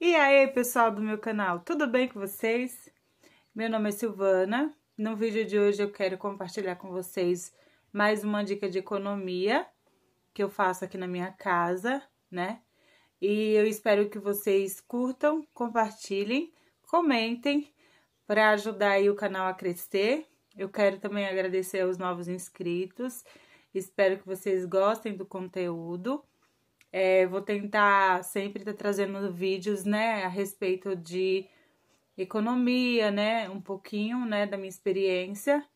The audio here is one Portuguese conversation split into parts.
E aí, pessoal do meu canal, tudo bem com vocês? Meu nome é Silvana. No vídeo de hoje eu quero compartilhar com vocês mais uma dica de economia que eu faço aqui na minha casa, né? E eu espero que vocês curtam, compartilhem, comentem para ajudar aí o canal a crescer. Eu quero também agradecer aos novos inscritos. Espero que vocês gostem do conteúdo. É, vou tentar sempre estar tá trazendo vídeos, né, a respeito de economia, né, um pouquinho, né, da minha experiência.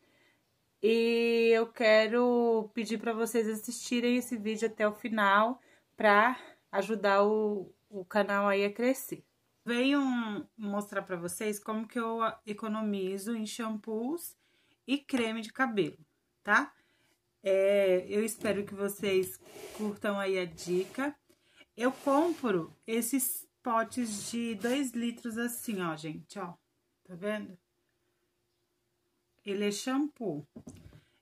E eu quero pedir para vocês assistirem esse vídeo até o final para ajudar o, o canal aí a crescer. Venho mostrar para vocês como que eu economizo em shampoos e creme de cabelo, tá? É, eu espero que vocês curtam aí a dica. Eu compro esses potes de 2 litros assim, ó, gente, ó. Tá vendo? Ele é shampoo.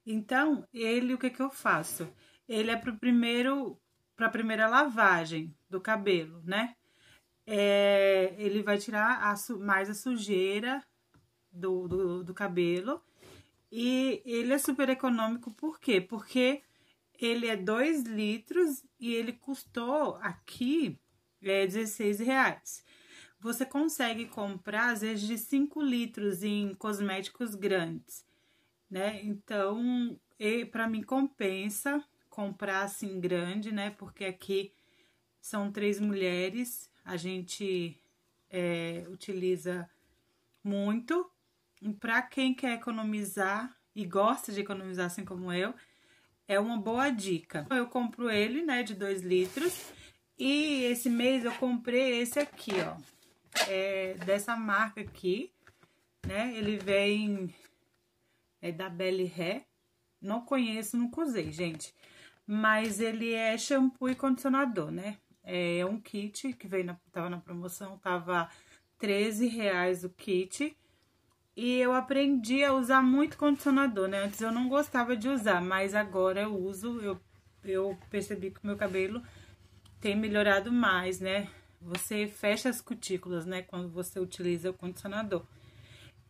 Então, ele, o que que eu faço? Ele é pro primeiro, pra primeira lavagem do cabelo, né? É, ele vai tirar a, mais a sujeira do, do, do cabelo e ele é super econômico por quê? Porque ele é 2 litros e ele custou aqui é, 16 reais. Você consegue comprar, às vezes, de 5 litros em cosméticos grandes, né? Então, para mim, compensa comprar assim grande, né? Porque aqui são três mulheres, a gente é, utiliza muito e para quem quer economizar e gosta de economizar assim como eu, é uma boa dica. Eu compro ele, né, de 2 litros. E esse mês eu comprei esse aqui, ó. É dessa marca aqui, né? Ele vem é da Belle Ré. Não conheço, nunca usei, gente. Mas ele é shampoo e condicionador, né? É um kit que veio na, tava na promoção, tava 13 reais o kit. E eu aprendi a usar muito condicionador, né? Antes eu não gostava de usar, mas agora eu uso. Eu, eu percebi que o meu cabelo tem melhorado mais, né? Você fecha as cutículas, né? Quando você utiliza o condicionador.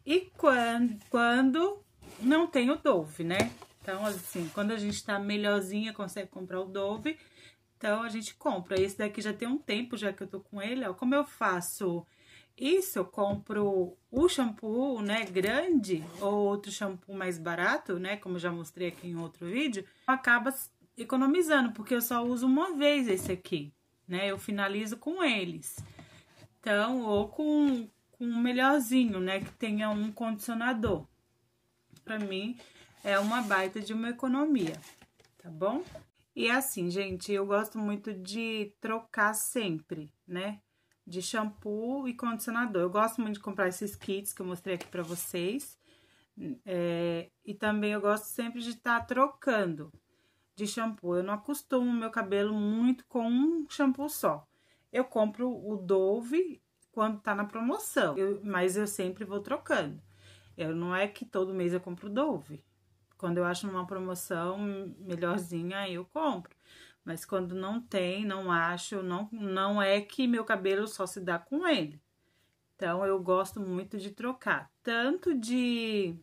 E quando, quando não tem o Dove, né? Então, assim, quando a gente tá melhorzinha, consegue comprar o Dove. Então, a gente compra. Esse daqui já tem um tempo já que eu tô com ele, ó. Como eu faço isso, eu compro o shampoo, né, grande ou outro shampoo mais barato, né, como eu já mostrei aqui em outro vídeo, acaba economizando, porque eu só uso uma vez esse aqui, né? Eu finalizo com eles. Então, ou com, com um melhorzinho, né, que tenha um condicionador. Para mim é uma baita de uma economia, tá bom? E assim, gente, eu gosto muito de trocar sempre, né? de shampoo e condicionador. Eu gosto muito de comprar esses kits que eu mostrei aqui para vocês. É, e também eu gosto sempre de estar tá trocando de shampoo. Eu não acostumo meu cabelo muito com um shampoo só. Eu compro o Dove quando tá na promoção, eu, mas eu sempre vou trocando. Eu não é que todo mês eu compro Dove. Quando eu acho uma promoção melhorzinha, eu compro. Mas quando não tem, não acho, não, não é que meu cabelo só se dá com ele. Então, eu gosto muito de trocar, tanto de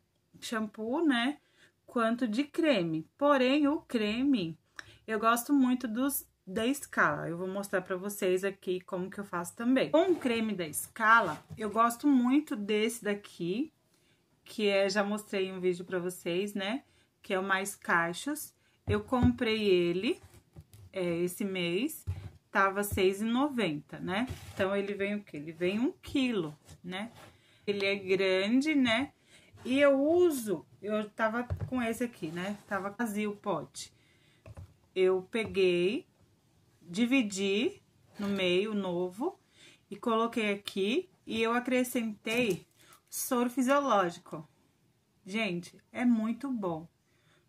shampoo, né? Quanto de creme. Porém, o creme, eu gosto muito dos da escala. Eu vou mostrar para vocês aqui como que eu faço também. Com o creme da escala, eu gosto muito desse daqui, que é, já mostrei um vídeo para vocês, né? Que é o mais caixas. Eu comprei ele é, esse mês tava R$ 6,90, né? Então, ele vem o quê? Ele vem um quilo, né? Ele é grande, né? E eu uso, eu tava com esse aqui, né? Tava vazio o pote. Eu peguei, dividi no meio, novo, e coloquei aqui. E eu acrescentei soro fisiológico. Gente, é muito bom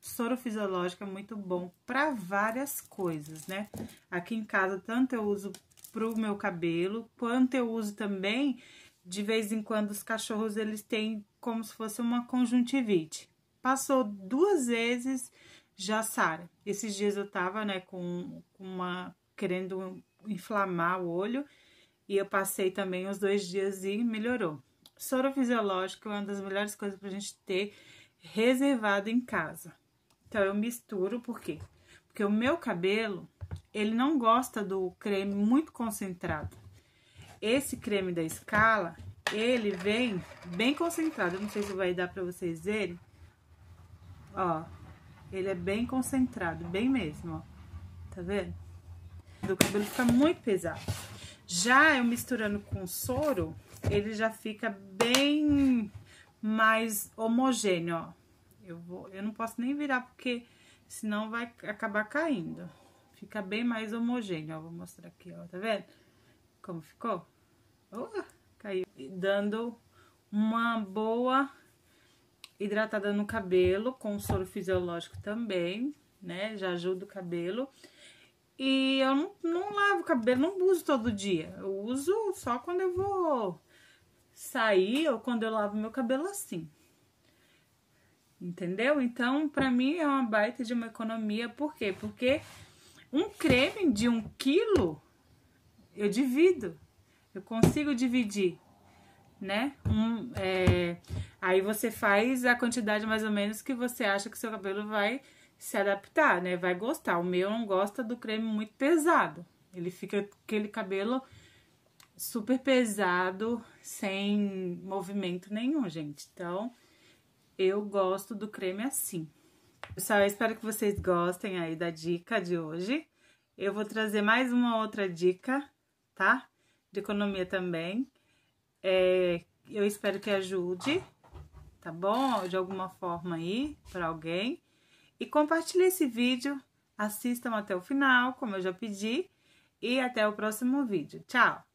soro fisiológico é muito bom para várias coisas, né? Aqui em casa, tanto eu uso para o meu cabelo, quanto eu uso também, de vez em quando, os cachorros, eles têm como se fosse uma conjuntivite. Passou duas vezes, já sara. Esses dias eu tava, né, com uma... querendo inflamar o olho, e eu passei também os dois dias e melhorou. Soro fisiológico é uma das melhores coisas para a gente ter reservado em casa. Então, eu misturo, por quê? Porque o meu cabelo, ele não gosta do creme muito concentrado. Esse creme da Scala, ele vem bem concentrado. Eu não sei se vai dar pra vocês verem. Ó, ele é bem concentrado, bem mesmo, ó. Tá vendo? O cabelo fica muito pesado. Já eu misturando com soro, ele já fica bem mais homogêneo, ó. Eu, vou, eu não posso nem virar, porque senão vai acabar caindo. Fica bem mais homogêneo, ó, vou mostrar aqui, ó, tá vendo? Como ficou? caiu. Dando uma boa hidratada no cabelo, com soro fisiológico também, né? Já ajuda o cabelo. E eu não, não lavo o cabelo, não uso todo dia. Eu uso só quando eu vou sair ou quando eu lavo meu cabelo assim entendeu? Então, para mim é uma baita de uma economia, por quê? Porque um creme de um quilo eu divido, eu consigo dividir, né? Um, é, aí você faz a quantidade mais ou menos que você acha que seu cabelo vai se adaptar, né? Vai gostar. O meu não gosta do creme muito pesado. Ele fica aquele cabelo super pesado, sem movimento nenhum, gente. Então, eu gosto do creme assim. Pessoal, eu espero que vocês gostem aí da dica de hoje. Eu vou trazer mais uma outra dica, tá? De economia também. É, eu espero que ajude, tá bom? De alguma forma aí, para alguém. E compartilhe esse vídeo, assistam até o final, como eu já pedi. E até o próximo vídeo. Tchau!